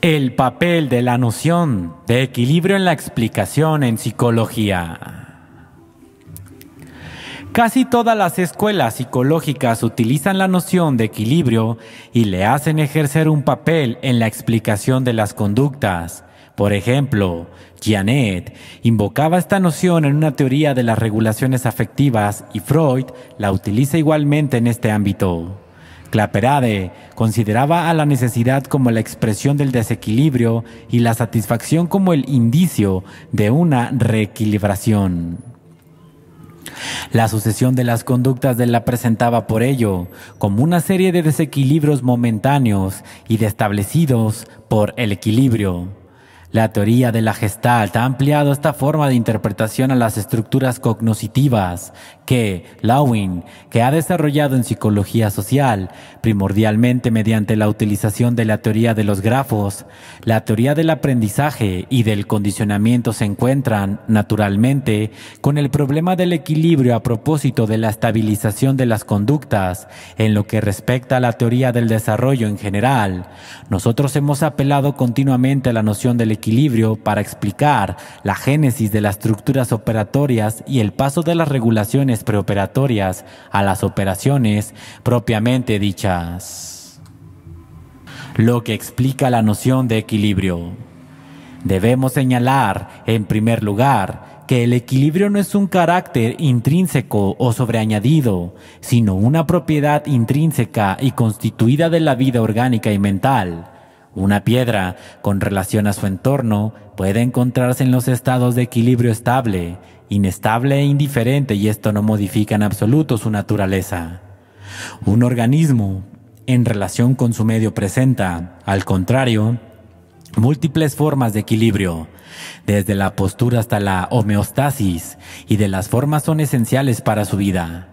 El papel de la noción de equilibrio en la explicación en psicología. Casi todas las escuelas psicológicas utilizan la noción de equilibrio y le hacen ejercer un papel en la explicación de las conductas. Por ejemplo, Janet invocaba esta noción en una teoría de las regulaciones afectivas y Freud la utiliza igualmente en este ámbito. Claperade consideraba a la necesidad como la expresión del desequilibrio y la satisfacción como el indicio de una reequilibración. La sucesión de las conductas de la presentaba por ello como una serie de desequilibrios momentáneos y de establecidos por el equilibrio. La teoría de la Gestalt ha ampliado esta forma de interpretación a las estructuras cognoscitivas que Lowing, que ha desarrollado en psicología social, primordialmente mediante la utilización de la teoría de los grafos, la teoría del aprendizaje y del condicionamiento se encuentran, naturalmente, con el problema del equilibrio a propósito de la estabilización de las conductas en lo que respecta a la teoría del desarrollo en general. Nosotros hemos apelado continuamente a la noción del equilibrio para explicar la génesis de las estructuras operatorias y el paso de las regulaciones preoperatorias a las operaciones propiamente dichas, lo que explica la noción de equilibrio. Debemos señalar, en primer lugar, que el equilibrio no es un carácter intrínseco o sobreañadido, sino una propiedad intrínseca y constituida de la vida orgánica y mental, una piedra, con relación a su entorno, puede encontrarse en los estados de equilibrio estable, inestable e indiferente y esto no modifica en absoluto su naturaleza. Un organismo, en relación con su medio, presenta, al contrario, múltiples formas de equilibrio, desde la postura hasta la homeostasis, y de las formas son esenciales para su vida.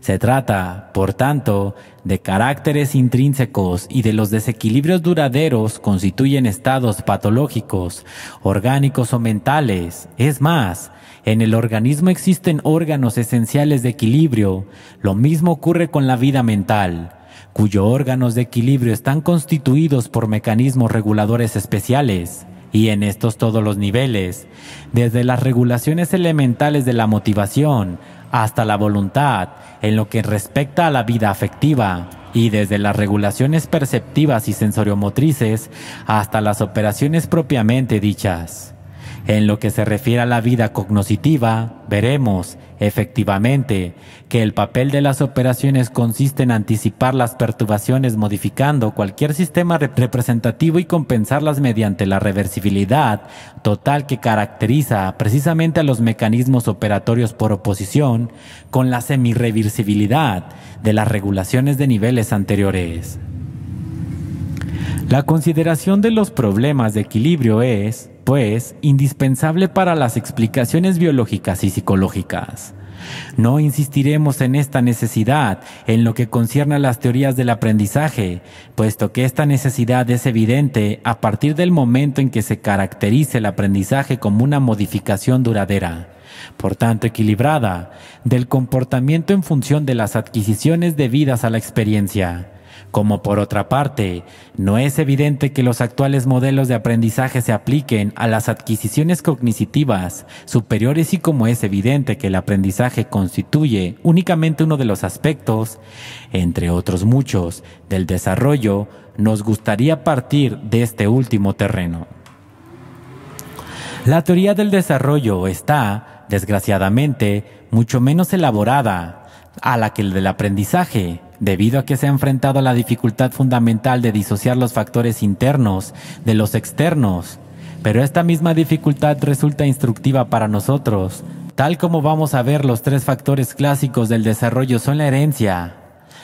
Se trata, por tanto, de caracteres intrínsecos y de los desequilibrios duraderos constituyen estados patológicos, orgánicos o mentales. Es más, en el organismo existen órganos esenciales de equilibrio. Lo mismo ocurre con la vida mental cuyos órganos de equilibrio están constituidos por mecanismos reguladores especiales, y en estos todos los niveles, desde las regulaciones elementales de la motivación hasta la voluntad en lo que respecta a la vida afectiva y desde las regulaciones perceptivas y sensoriomotrices hasta las operaciones propiamente dichas. En lo que se refiere a la vida cognoscitiva, veremos, efectivamente, que el papel de las operaciones consiste en anticipar las perturbaciones modificando cualquier sistema representativo y compensarlas mediante la reversibilidad total que caracteriza precisamente a los mecanismos operatorios por oposición con la semirreversibilidad de las regulaciones de niveles anteriores. La consideración de los problemas de equilibrio es, es indispensable para las explicaciones biológicas y psicológicas. No insistiremos en esta necesidad en lo que concierne a las teorías del aprendizaje, puesto que esta necesidad es evidente a partir del momento en que se caracterice el aprendizaje como una modificación duradera, por tanto equilibrada, del comportamiento en función de las adquisiciones debidas a la experiencia. Como por otra parte, no es evidente que los actuales modelos de aprendizaje se apliquen a las adquisiciones cognitivas superiores y como es evidente que el aprendizaje constituye únicamente uno de los aspectos, entre otros muchos, del desarrollo, nos gustaría partir de este último terreno. La teoría del desarrollo está, desgraciadamente, mucho menos elaborada a la que el del aprendizaje, Debido a que se ha enfrentado a la dificultad fundamental de disociar los factores internos de los externos, pero esta misma dificultad resulta instructiva para nosotros, tal como vamos a ver los tres factores clásicos del desarrollo son la herencia,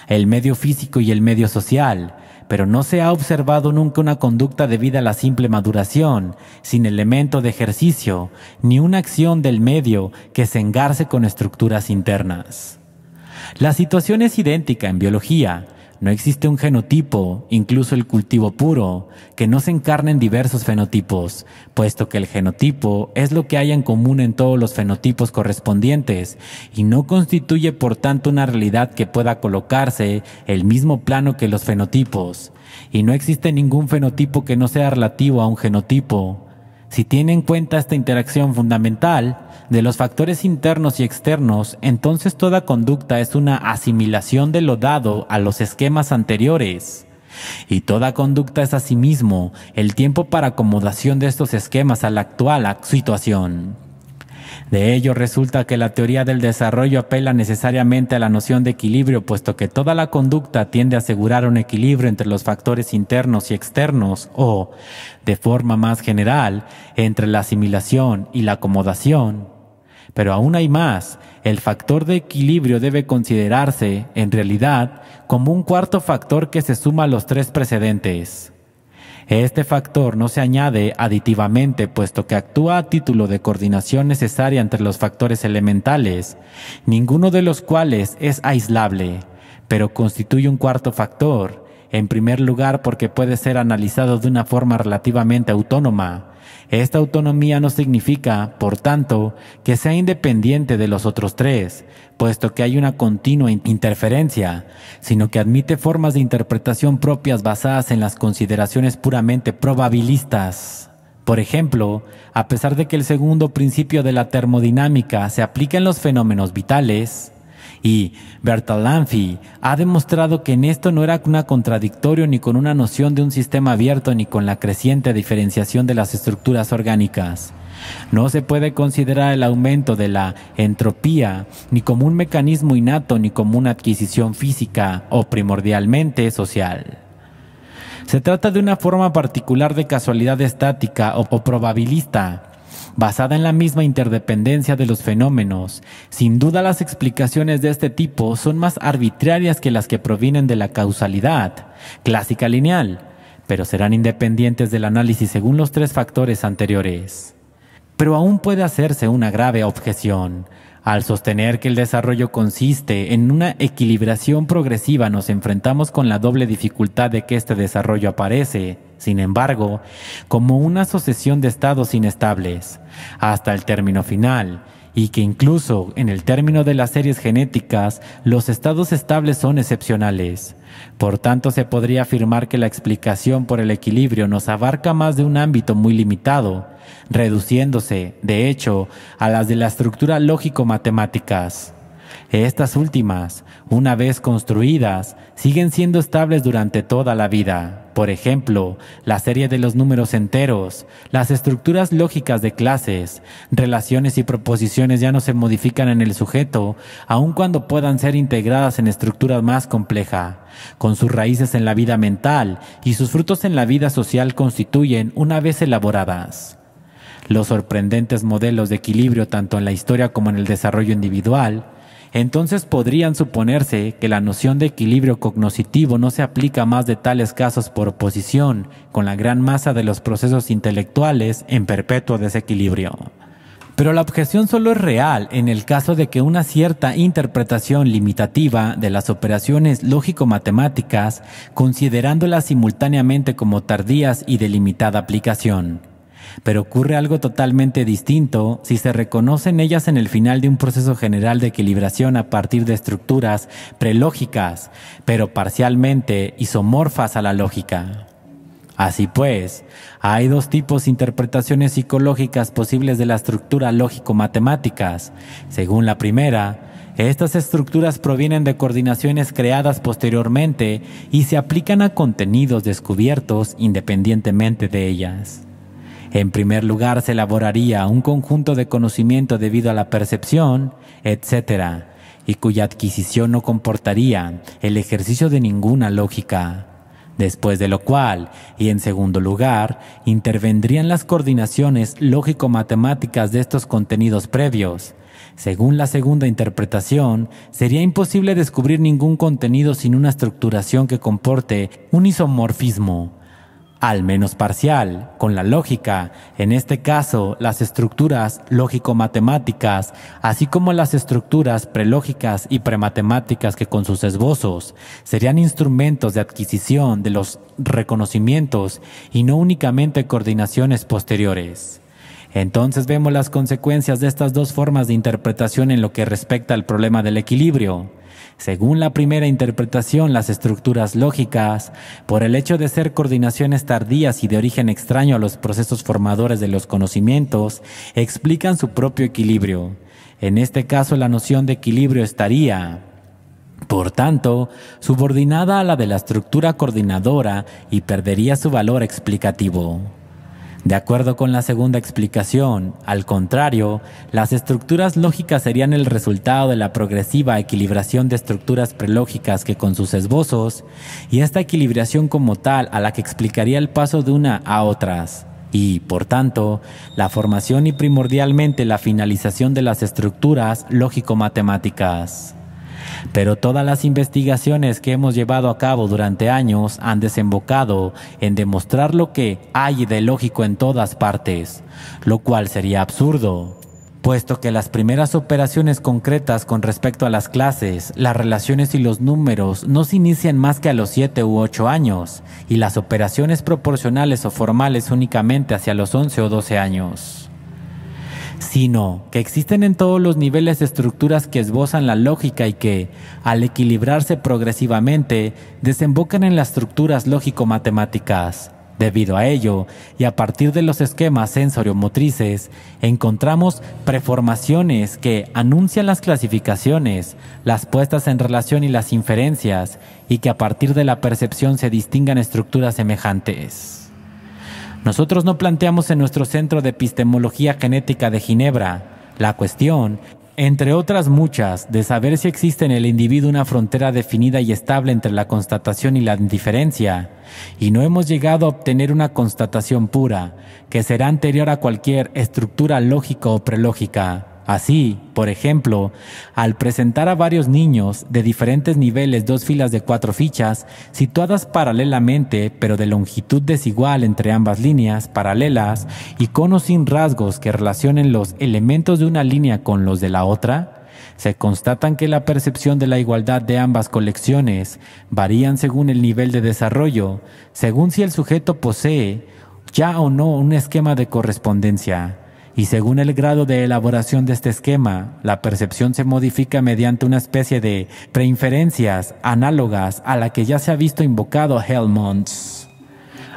el medio físico y el medio social, pero no se ha observado nunca una conducta debida a la simple maduración, sin elemento de ejercicio, ni una acción del medio que se engarce con estructuras internas. La situación es idéntica en biología. No existe un genotipo, incluso el cultivo puro, que no se encarne en diversos fenotipos, puesto que el genotipo es lo que hay en común en todos los fenotipos correspondientes y no constituye por tanto una realidad que pueda colocarse el mismo plano que los fenotipos. Y no existe ningún fenotipo que no sea relativo a un genotipo. Si tiene en cuenta esta interacción fundamental de los factores internos y externos, entonces toda conducta es una asimilación de lo dado a los esquemas anteriores. Y toda conducta es asimismo el tiempo para acomodación de estos esquemas a la actual situación. De ello resulta que la teoría del desarrollo apela necesariamente a la noción de equilibrio, puesto que toda la conducta tiende a asegurar un equilibrio entre los factores internos y externos o, de forma más general, entre la asimilación y la acomodación. Pero aún hay más, el factor de equilibrio debe considerarse, en realidad, como un cuarto factor que se suma a los tres precedentes. Este factor no se añade aditivamente puesto que actúa a título de coordinación necesaria entre los factores elementales, ninguno de los cuales es aislable, pero constituye un cuarto factor, en primer lugar porque puede ser analizado de una forma relativamente autónoma, esta autonomía no significa, por tanto, que sea independiente de los otros tres, puesto que hay una continua interferencia, sino que admite formas de interpretación propias basadas en las consideraciones puramente probabilistas. Por ejemplo, a pesar de que el segundo principio de la termodinámica se aplica en los fenómenos vitales, y Bertalanffy ha demostrado que en esto no era una contradictorio ni con una noción de un sistema abierto ni con la creciente diferenciación de las estructuras orgánicas. No se puede considerar el aumento de la entropía ni como un mecanismo innato ni como una adquisición física o primordialmente social. Se trata de una forma particular de casualidad estática o, o probabilista basada en la misma interdependencia de los fenómenos. Sin duda las explicaciones de este tipo son más arbitrarias que las que provienen de la causalidad, clásica lineal, pero serán independientes del análisis según los tres factores anteriores. Pero aún puede hacerse una grave objeción. Al sostener que el desarrollo consiste en una equilibración progresiva, nos enfrentamos con la doble dificultad de que este desarrollo aparece, sin embargo, como una sucesión de estados inestables, hasta el término final, y que incluso en el término de las series genéticas los estados estables son excepcionales. Por tanto, se podría afirmar que la explicación por el equilibrio nos abarca más de un ámbito muy limitado, reduciéndose, de hecho, a las de la estructura lógico-matemáticas. Estas últimas, una vez construidas, siguen siendo estables durante toda la vida. Por ejemplo, la serie de los números enteros, las estructuras lógicas de clases, relaciones y proposiciones ya no se modifican en el sujeto, aun cuando puedan ser integradas en estructuras más complejas. Con sus raíces en la vida mental y sus frutos en la vida social constituyen, una vez elaboradas, los sorprendentes modelos de equilibrio tanto en la historia como en el desarrollo individual, entonces podrían suponerse que la noción de equilibrio cognoscitivo no se aplica más de tales casos por oposición con la gran masa de los procesos intelectuales en perpetuo desequilibrio. Pero la objeción solo es real en el caso de que una cierta interpretación limitativa de las operaciones lógico-matemáticas, considerándolas simultáneamente como tardías y de limitada aplicación, pero ocurre algo totalmente distinto si se reconocen ellas en el final de un proceso general de equilibración a partir de estructuras prelógicas, pero parcialmente isomorfas a la lógica. Así pues, hay dos tipos de interpretaciones psicológicas posibles de la estructura lógico-matemáticas. Según la primera, estas estructuras provienen de coordinaciones creadas posteriormente y se aplican a contenidos descubiertos independientemente de ellas. En primer lugar, se elaboraría un conjunto de conocimiento debido a la percepción, etc., y cuya adquisición no comportaría el ejercicio de ninguna lógica. Después de lo cual, y en segundo lugar, intervendrían las coordinaciones lógico-matemáticas de estos contenidos previos. Según la segunda interpretación, sería imposible descubrir ningún contenido sin una estructuración que comporte un isomorfismo al menos parcial, con la lógica, en este caso las estructuras lógico-matemáticas, así como las estructuras prelógicas y prematemáticas que con sus esbozos serían instrumentos de adquisición de los reconocimientos y no únicamente coordinaciones posteriores. Entonces vemos las consecuencias de estas dos formas de interpretación en lo que respecta al problema del equilibrio. Según la primera interpretación, las estructuras lógicas, por el hecho de ser coordinaciones tardías y de origen extraño a los procesos formadores de los conocimientos, explican su propio equilibrio. En este caso, la noción de equilibrio estaría, por tanto, subordinada a la de la estructura coordinadora y perdería su valor explicativo. De acuerdo con la segunda explicación, al contrario, las estructuras lógicas serían el resultado de la progresiva equilibración de estructuras prelógicas que con sus esbozos, y esta equilibración como tal a la que explicaría el paso de una a otras, y, por tanto, la formación y primordialmente la finalización de las estructuras lógico-matemáticas pero todas las investigaciones que hemos llevado a cabo durante años han desembocado en demostrar lo que hay de lógico en todas partes, lo cual sería absurdo puesto que las primeras operaciones concretas con respecto a las clases, las relaciones y los números no se inician más que a los 7 u 8 años, y las operaciones proporcionales o formales únicamente hacia los 11 o 12 años sino que existen en todos los niveles estructuras que esbozan la lógica y que, al equilibrarse progresivamente, desembocan en las estructuras lógico-matemáticas. Debido a ello, y a partir de los esquemas sensoriomotrices, encontramos preformaciones que anuncian las clasificaciones, las puestas en relación y las inferencias, y que a partir de la percepción se distingan estructuras semejantes. Nosotros no planteamos en nuestro Centro de Epistemología Genética de Ginebra la cuestión, entre otras muchas, de saber si existe en el individuo una frontera definida y estable entre la constatación y la indiferencia, y no hemos llegado a obtener una constatación pura, que será anterior a cualquier estructura lógica o prelógica. Así, por ejemplo, al presentar a varios niños de diferentes niveles dos filas de cuatro fichas situadas paralelamente pero de longitud desigual entre ambas líneas paralelas y con o sin rasgos que relacionen los elementos de una línea con los de la otra, se constatan que la percepción de la igualdad de ambas colecciones varían según el nivel de desarrollo, según si el sujeto posee ya o no un esquema de correspondencia y según el grado de elaboración de este esquema, la percepción se modifica mediante una especie de preinferencias análogas a la que ya se ha visto invocado Helmholtz.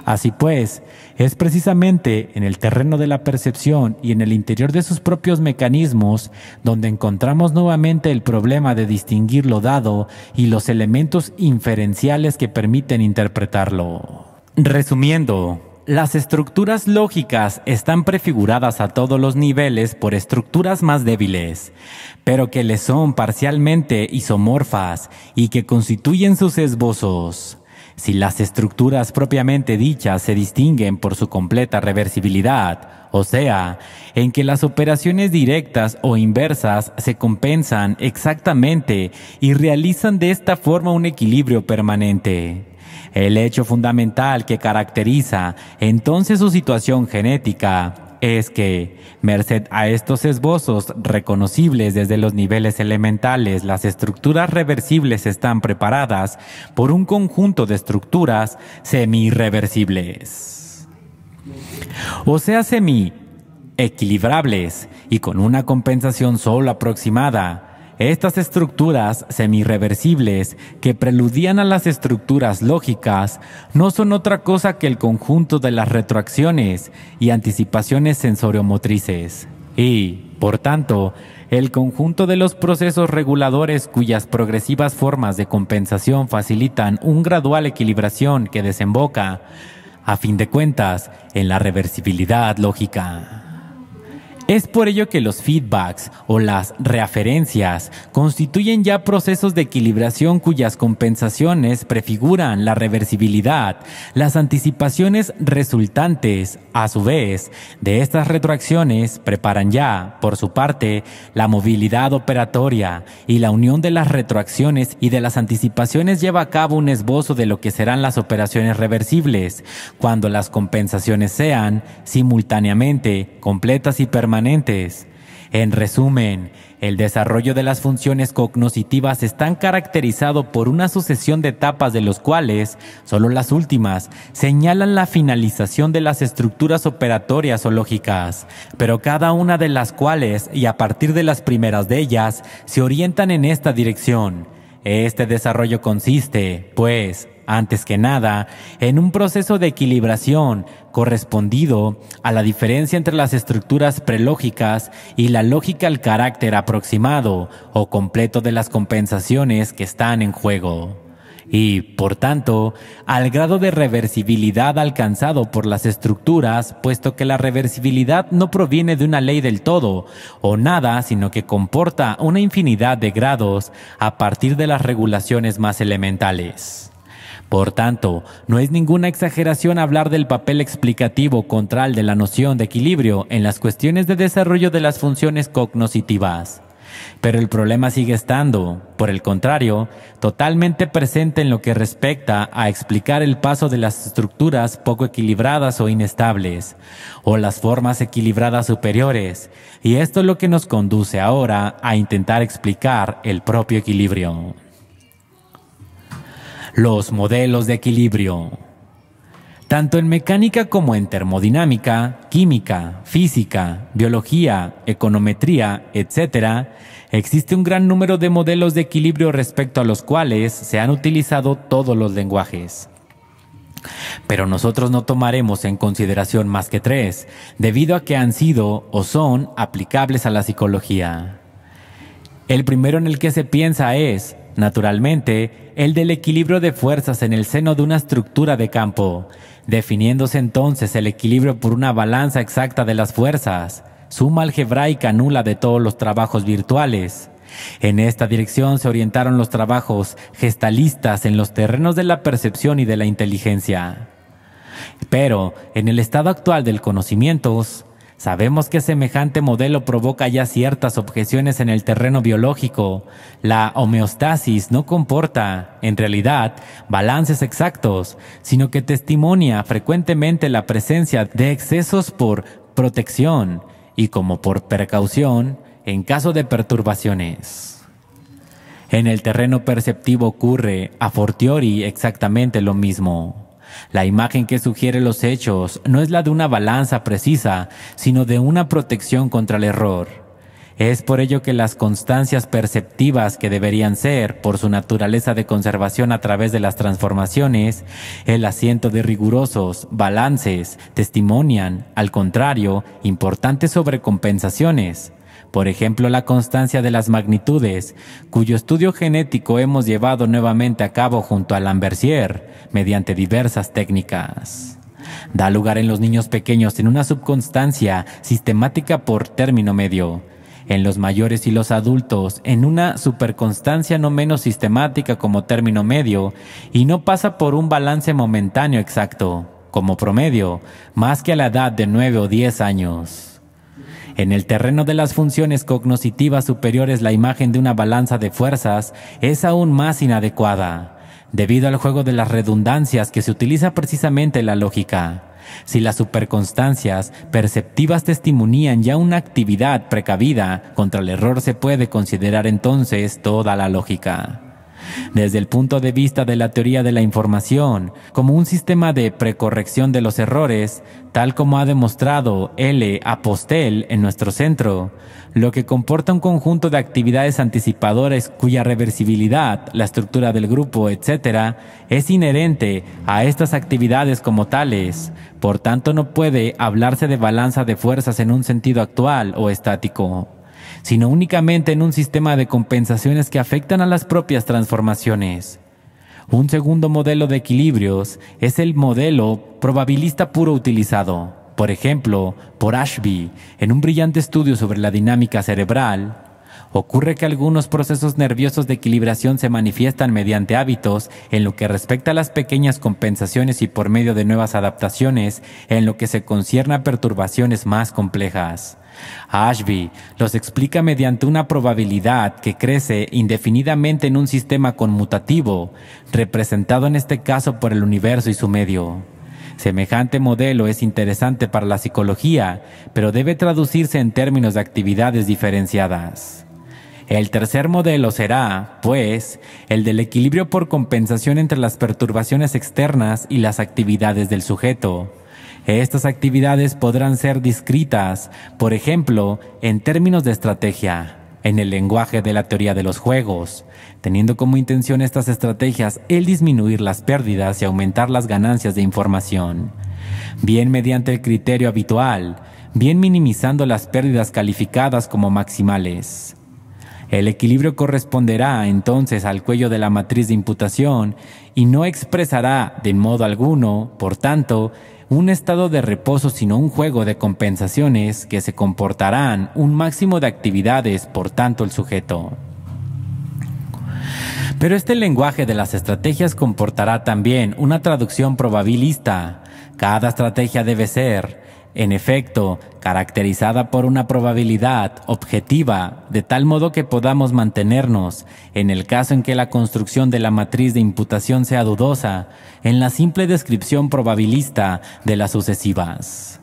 Así pues, es precisamente en el terreno de la percepción y en el interior de sus propios mecanismos donde encontramos nuevamente el problema de distinguir lo dado y los elementos inferenciales que permiten interpretarlo. Resumiendo, las estructuras lógicas están prefiguradas a todos los niveles por estructuras más débiles, pero que les son parcialmente isomorfas y que constituyen sus esbozos. Si las estructuras propiamente dichas se distinguen por su completa reversibilidad, o sea, en que las operaciones directas o inversas se compensan exactamente y realizan de esta forma un equilibrio permanente. El hecho fundamental que caracteriza entonces su situación genética es que, merced a estos esbozos reconocibles desde los niveles elementales, las estructuras reversibles están preparadas por un conjunto de estructuras semi-reversibles. O sea, semi-equilibrables y con una compensación solo aproximada, estas estructuras semirreversibles, que preludían a las estructuras lógicas, no son otra cosa que el conjunto de las retroacciones y anticipaciones sensoriomotrices, y, por tanto, el conjunto de los procesos reguladores cuyas progresivas formas de compensación facilitan un gradual equilibración que desemboca, a fin de cuentas, en la reversibilidad lógica. Es por ello que los feedbacks o las referencias constituyen ya procesos de equilibración cuyas compensaciones prefiguran la reversibilidad, las anticipaciones resultantes, a su vez, de estas retroacciones preparan ya, por su parte, la movilidad operatoria y la unión de las retroacciones y de las anticipaciones lleva a cabo un esbozo de lo que serán las operaciones reversibles, cuando las compensaciones sean simultáneamente completas y permanentes en resumen, el desarrollo de las funciones cognoscitivas está caracterizado por una sucesión de etapas de los cuales solo las últimas señalan la finalización de las estructuras operatorias o lógicas, pero cada una de las cuales y a partir de las primeras de ellas se orientan en esta dirección. Este desarrollo consiste, pues, antes que nada, en un proceso de equilibración correspondido a la diferencia entre las estructuras prelógicas y la lógica al carácter aproximado o completo de las compensaciones que están en juego y, por tanto, al grado de reversibilidad alcanzado por las estructuras, puesto que la reversibilidad no proviene de una ley del todo o nada, sino que comporta una infinidad de grados a partir de las regulaciones más elementales. Por tanto, no es ninguna exageración hablar del papel explicativo contral de la noción de equilibrio en las cuestiones de desarrollo de las funciones cognoscitivas. Pero el problema sigue estando, por el contrario, totalmente presente en lo que respecta a explicar el paso de las estructuras poco equilibradas o inestables, o las formas equilibradas superiores, y esto es lo que nos conduce ahora a intentar explicar el propio equilibrio. Los modelos de equilibrio. Tanto en mecánica como en termodinámica, química, física, biología, econometría, etc., existe un gran número de modelos de equilibrio respecto a los cuales se han utilizado todos los lenguajes. Pero nosotros no tomaremos en consideración más que tres, debido a que han sido o son aplicables a la psicología. El primero en el que se piensa es naturalmente, el del equilibrio de fuerzas en el seno de una estructura de campo, definiéndose entonces el equilibrio por una balanza exacta de las fuerzas, suma algebraica nula de todos los trabajos virtuales. En esta dirección se orientaron los trabajos gestalistas en los terrenos de la percepción y de la inteligencia. Pero, en el estado actual del conocimiento. Sabemos que semejante modelo provoca ya ciertas objeciones en el terreno biológico. La homeostasis no comporta, en realidad, balances exactos, sino que testimonia frecuentemente la presencia de excesos por protección y como por precaución en caso de perturbaciones. En el terreno perceptivo ocurre, a fortiori, exactamente lo mismo. La imagen que sugiere los hechos no es la de una balanza precisa, sino de una protección contra el error. Es por ello que las constancias perceptivas que deberían ser, por su naturaleza de conservación a través de las transformaciones, el asiento de rigurosos balances testimonian, al contrario, importantes sobrecompensaciones. Por ejemplo, la constancia de las magnitudes, cuyo estudio genético hemos llevado nuevamente a cabo junto a Lambertier mediante diversas técnicas. Da lugar en los niños pequeños en una subconstancia sistemática por término medio, en los mayores y los adultos en una superconstancia no menos sistemática como término medio y no pasa por un balance momentáneo exacto, como promedio, más que a la edad de nueve o diez años. En el terreno de las funciones cognoscitivas superiores la imagen de una balanza de fuerzas es aún más inadecuada, debido al juego de las redundancias que se utiliza precisamente la lógica. Si las superconstancias perceptivas testimonian ya una actividad precavida, contra el error se puede considerar entonces toda la lógica desde el punto de vista de la teoría de la información, como un sistema de precorrección de los errores, tal como ha demostrado L. Apostel en nuestro centro, lo que comporta un conjunto de actividades anticipadoras cuya reversibilidad, la estructura del grupo, etc., es inherente a estas actividades como tales. Por tanto, no puede hablarse de balanza de fuerzas en un sentido actual o estático sino únicamente en un sistema de compensaciones que afectan a las propias transformaciones. Un segundo modelo de equilibrios es el modelo probabilista puro utilizado, por ejemplo, por Ashby, en un brillante estudio sobre la dinámica cerebral, ocurre que algunos procesos nerviosos de equilibración se manifiestan mediante hábitos en lo que respecta a las pequeñas compensaciones y por medio de nuevas adaptaciones en lo que se concierne a perturbaciones más complejas. Ashby los explica mediante una probabilidad que crece indefinidamente en un sistema conmutativo, representado en este caso por el universo y su medio. Semejante modelo es interesante para la psicología, pero debe traducirse en términos de actividades diferenciadas. El tercer modelo será, pues, el del equilibrio por compensación entre las perturbaciones externas y las actividades del sujeto. Estas actividades podrán ser descritas, por ejemplo, en términos de estrategia, en el lenguaje de la teoría de los juegos, teniendo como intención estas estrategias el disminuir las pérdidas y aumentar las ganancias de información, bien mediante el criterio habitual, bien minimizando las pérdidas calificadas como maximales. El equilibrio corresponderá entonces al cuello de la matriz de imputación y no expresará, de modo alguno, por tanto, un estado de reposo sino un juego de compensaciones que se comportarán un máximo de actividades por tanto el sujeto. Pero este lenguaje de las estrategias comportará también una traducción probabilista. Cada estrategia debe ser, en efecto, caracterizada por una probabilidad objetiva, de tal modo que podamos mantenernos, en el caso en que la construcción de la matriz de imputación sea dudosa, en la simple descripción probabilista de las sucesivas.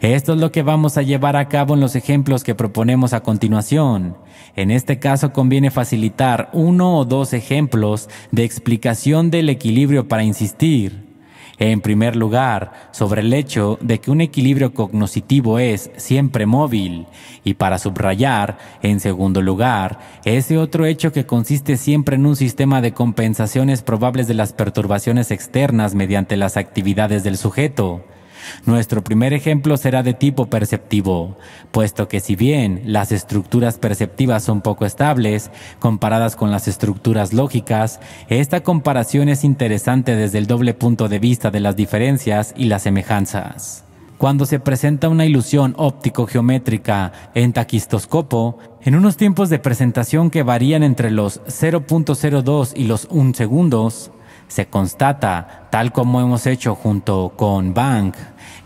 Esto es lo que vamos a llevar a cabo en los ejemplos que proponemos a continuación. En este caso conviene facilitar uno o dos ejemplos de explicación del equilibrio para insistir en primer lugar, sobre el hecho de que un equilibrio cognoscitivo es siempre móvil, y para subrayar, en segundo lugar, ese otro hecho que consiste siempre en un sistema de compensaciones probables de las perturbaciones externas mediante las actividades del sujeto. Nuestro primer ejemplo será de tipo perceptivo, puesto que si bien las estructuras perceptivas son poco estables comparadas con las estructuras lógicas, esta comparación es interesante desde el doble punto de vista de las diferencias y las semejanzas. Cuando se presenta una ilusión óptico-geométrica en taquistoscopo, en unos tiempos de presentación que varían entre los 0.02 y los 1 segundos, se constata, tal como hemos hecho junto con Bank,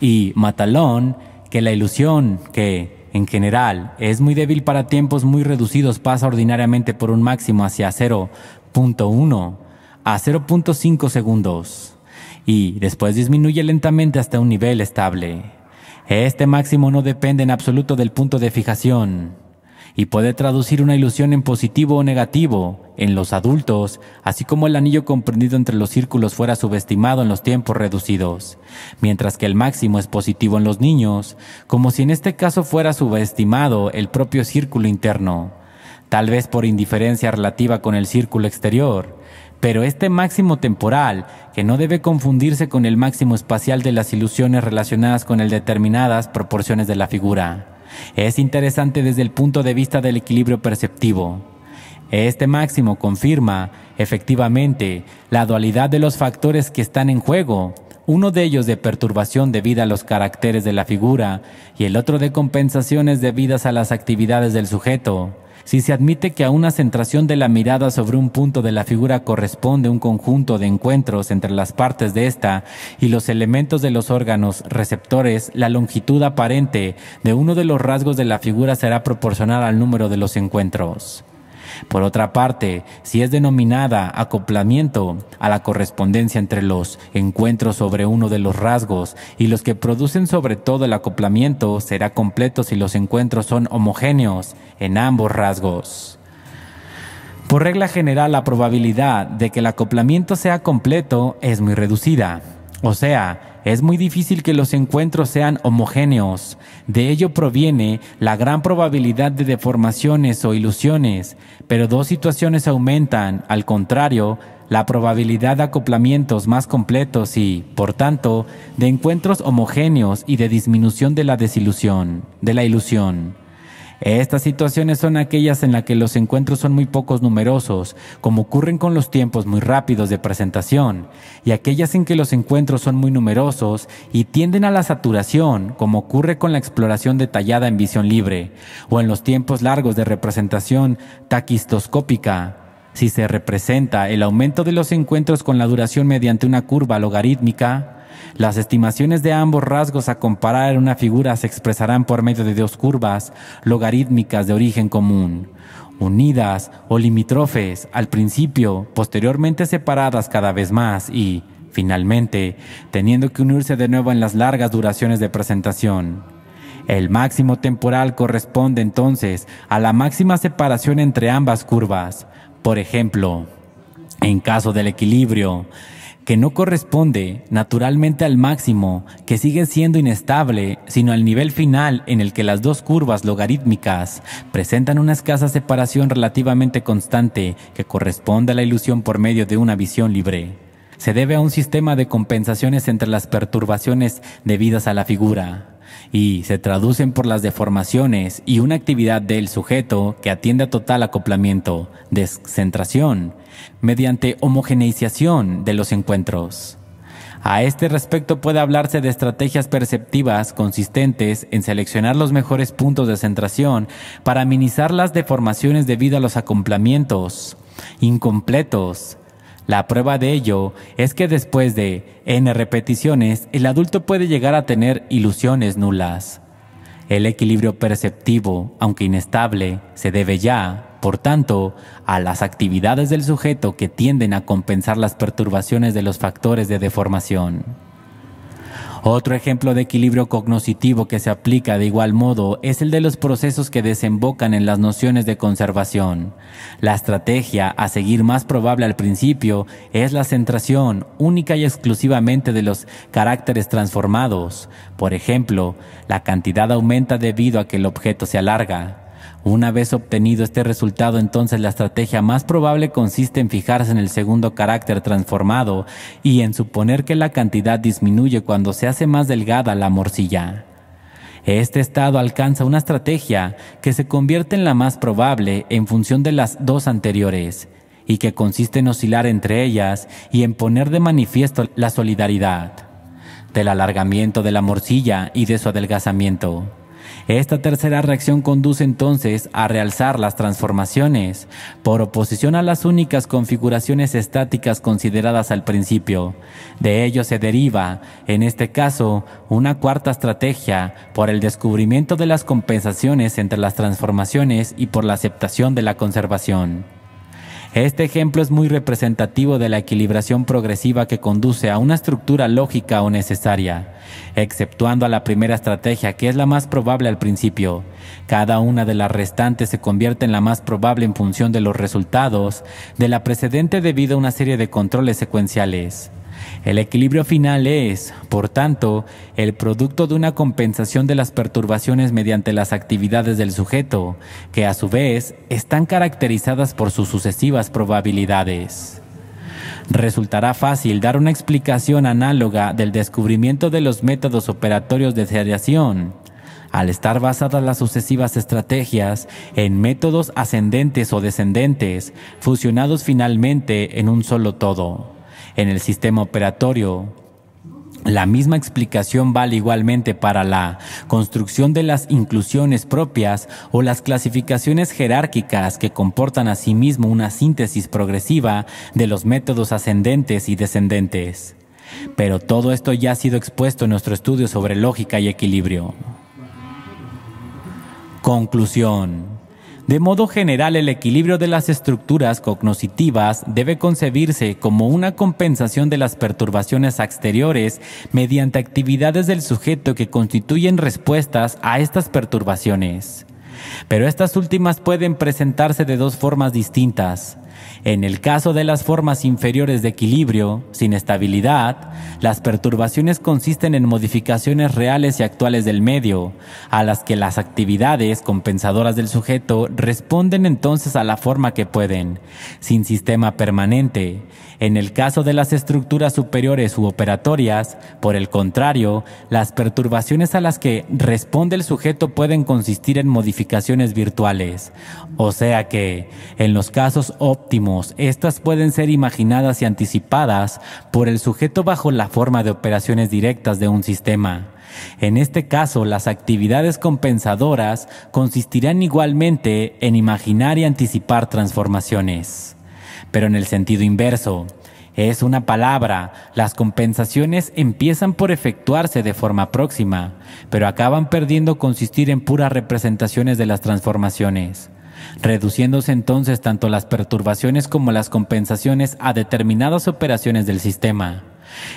y Matalón que la ilusión que, en general, es muy débil para tiempos muy reducidos pasa ordinariamente por un máximo hacia 0.1 a 0.5 segundos y después disminuye lentamente hasta un nivel estable. Este máximo no depende en absoluto del punto de fijación y puede traducir una ilusión en positivo o negativo en los adultos, así como el anillo comprendido entre los círculos fuera subestimado en los tiempos reducidos, mientras que el máximo es positivo en los niños, como si en este caso fuera subestimado el propio círculo interno, tal vez por indiferencia relativa con el círculo exterior, pero este máximo temporal, que no debe confundirse con el máximo espacial de las ilusiones relacionadas con determinadas proporciones de la figura. Es interesante desde el punto de vista del equilibrio perceptivo. Este máximo confirma, efectivamente, la dualidad de los factores que están en juego, uno de ellos de perturbación debida a los caracteres de la figura y el otro de compensaciones debidas a las actividades del sujeto. Si se admite que a una centración de la mirada sobre un punto de la figura corresponde un conjunto de encuentros entre las partes de esta y los elementos de los órganos receptores, la longitud aparente de uno de los rasgos de la figura será proporcional al número de los encuentros. Por otra parte, si es denominada acoplamiento a la correspondencia entre los encuentros sobre uno de los rasgos y los que producen sobre todo el acoplamiento, será completo si los encuentros son homogéneos en ambos rasgos. Por regla general, la probabilidad de que el acoplamiento sea completo es muy reducida. O sea, es muy difícil que los encuentros sean homogéneos. De ello proviene la gran probabilidad de deformaciones o ilusiones, pero dos situaciones aumentan, al contrario, la probabilidad de acoplamientos más completos y, por tanto, de encuentros homogéneos y de disminución de la desilusión, de la ilusión. Estas situaciones son aquellas en las que los encuentros son muy pocos numerosos, como ocurren con los tiempos muy rápidos de presentación, y aquellas en que los encuentros son muy numerosos y tienden a la saturación, como ocurre con la exploración detallada en visión libre, o en los tiempos largos de representación taquistoscópica, si se representa el aumento de los encuentros con la duración mediante una curva logarítmica, las estimaciones de ambos rasgos a comparar en una figura se expresarán por medio de dos curvas logarítmicas de origen común, unidas o limítrofes al principio, posteriormente separadas cada vez más y, finalmente, teniendo que unirse de nuevo en las largas duraciones de presentación. El máximo temporal corresponde entonces a la máxima separación entre ambas curvas. Por ejemplo, en caso del equilibrio, que no corresponde naturalmente al máximo, que sigue siendo inestable, sino al nivel final en el que las dos curvas logarítmicas presentan una escasa separación relativamente constante que corresponde a la ilusión por medio de una visión libre. Se debe a un sistema de compensaciones entre las perturbaciones debidas a la figura y se traducen por las deformaciones y una actividad del sujeto que atiende a total acoplamiento, descentración mediante homogeneización de los encuentros. A este respecto puede hablarse de estrategias perceptivas consistentes en seleccionar los mejores puntos de centración para minimizar las deformaciones debido a los acoplamientos incompletos. La prueba de ello es que después de n repeticiones, el adulto puede llegar a tener ilusiones nulas. El equilibrio perceptivo, aunque inestable, se debe ya por tanto, a las actividades del sujeto que tienden a compensar las perturbaciones de los factores de deformación. Otro ejemplo de equilibrio cognoscitivo que se aplica de igual modo es el de los procesos que desembocan en las nociones de conservación. La estrategia a seguir más probable al principio es la centración única y exclusivamente de los caracteres transformados. Por ejemplo, la cantidad aumenta debido a que el objeto se alarga. Una vez obtenido este resultado, entonces la estrategia más probable consiste en fijarse en el segundo carácter transformado y en suponer que la cantidad disminuye cuando se hace más delgada la morcilla. Este estado alcanza una estrategia que se convierte en la más probable en función de las dos anteriores y que consiste en oscilar entre ellas y en poner de manifiesto la solidaridad del alargamiento de la morcilla y de su adelgazamiento. Esta tercera reacción conduce entonces a realzar las transformaciones, por oposición a las únicas configuraciones estáticas consideradas al principio. De ello se deriva, en este caso, una cuarta estrategia, por el descubrimiento de las compensaciones entre las transformaciones y por la aceptación de la conservación. Este ejemplo es muy representativo de la equilibración progresiva que conduce a una estructura lógica o necesaria, exceptuando a la primera estrategia que es la más probable al principio. Cada una de las restantes se convierte en la más probable en función de los resultados de la precedente debido a una serie de controles secuenciales. El equilibrio final es, por tanto, el producto de una compensación de las perturbaciones mediante las actividades del sujeto, que a su vez están caracterizadas por sus sucesivas probabilidades. Resultará fácil dar una explicación análoga del descubrimiento de los métodos operatorios de seriación, al estar basadas las sucesivas estrategias en métodos ascendentes o descendentes, fusionados finalmente en un solo todo en el sistema operatorio. La misma explicación vale igualmente para la construcción de las inclusiones propias o las clasificaciones jerárquicas que comportan asimismo una síntesis progresiva de los métodos ascendentes y descendentes. Pero todo esto ya ha sido expuesto en nuestro estudio sobre lógica y equilibrio. Conclusión. De modo general, el equilibrio de las estructuras cognitivas debe concebirse como una compensación de las perturbaciones exteriores mediante actividades del sujeto que constituyen respuestas a estas perturbaciones. Pero estas últimas pueden presentarse de dos formas distintas. En el caso de las formas inferiores de equilibrio, sin estabilidad, las perturbaciones consisten en modificaciones reales y actuales del medio, a las que las actividades compensadoras del sujeto responden entonces a la forma que pueden, sin sistema permanente, en el caso de las estructuras superiores u operatorias, por el contrario, las perturbaciones a las que responde el sujeto pueden consistir en modificaciones virtuales, o sea que, en los casos óptimos, estas pueden ser imaginadas y anticipadas por el sujeto bajo la forma de operaciones directas de un sistema. En este caso, las actividades compensadoras consistirán igualmente en imaginar y anticipar transformaciones pero en el sentido inverso. Es una palabra, las compensaciones empiezan por efectuarse de forma próxima, pero acaban perdiendo consistir en puras representaciones de las transformaciones reduciéndose entonces tanto las perturbaciones como las compensaciones a determinadas operaciones del sistema.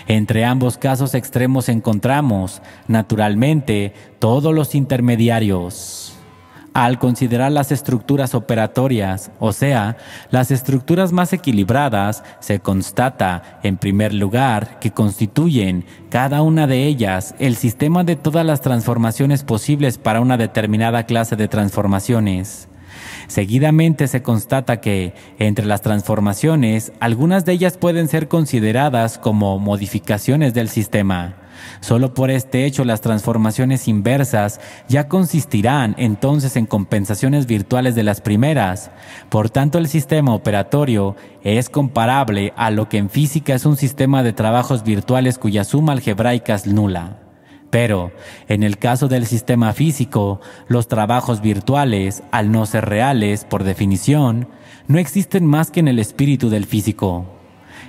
Entre ambos casos extremos encontramos, naturalmente, todos los intermediarios al considerar las estructuras operatorias, o sea, las estructuras más equilibradas, se constata, en primer lugar, que constituyen, cada una de ellas, el sistema de todas las transformaciones posibles para una determinada clase de transformaciones. Seguidamente se constata que, entre las transformaciones, algunas de ellas pueden ser consideradas como modificaciones del sistema. Solo por este hecho las transformaciones inversas ya consistirán entonces en compensaciones virtuales de las primeras. Por tanto, el sistema operatorio es comparable a lo que en física es un sistema de trabajos virtuales cuya suma algebraica es nula. Pero, en el caso del sistema físico, los trabajos virtuales, al no ser reales por definición, no existen más que en el espíritu del físico.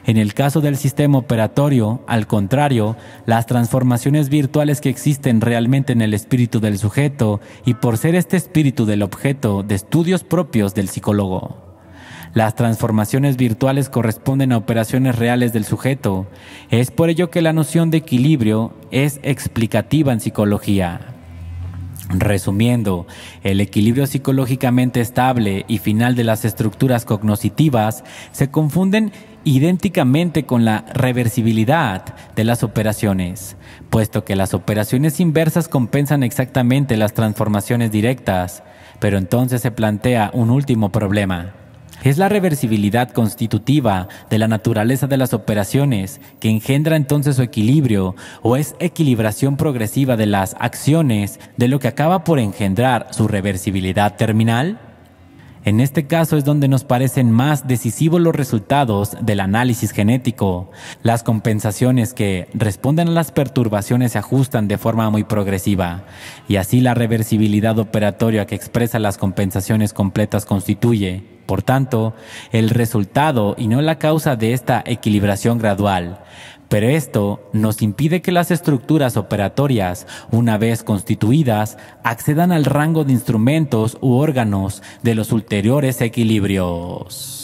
En el caso del sistema operatorio, al contrario, las transformaciones virtuales que existen realmente en el espíritu del sujeto y por ser este espíritu del objeto de estudios propios del psicólogo. Las transformaciones virtuales corresponden a operaciones reales del sujeto. Es por ello que la noción de equilibrio es explicativa en psicología. Resumiendo, el equilibrio psicológicamente estable y final de las estructuras cognitivas se confunden idénticamente con la reversibilidad de las operaciones, puesto que las operaciones inversas compensan exactamente las transformaciones directas, pero entonces se plantea un último problema. Es la reversibilidad constitutiva de la naturaleza de las operaciones que engendra entonces su equilibrio o es equilibración progresiva de las acciones de lo que acaba por engendrar su reversibilidad terminal? En este caso es donde nos parecen más decisivos los resultados del análisis genético. Las compensaciones que responden a las perturbaciones se ajustan de forma muy progresiva y así la reversibilidad operatoria que expresa las compensaciones completas constituye, por tanto, el resultado y no la causa de esta equilibración gradual. Pero esto nos impide que las estructuras operatorias, una vez constituidas, accedan al rango de instrumentos u órganos de los ulteriores equilibrios.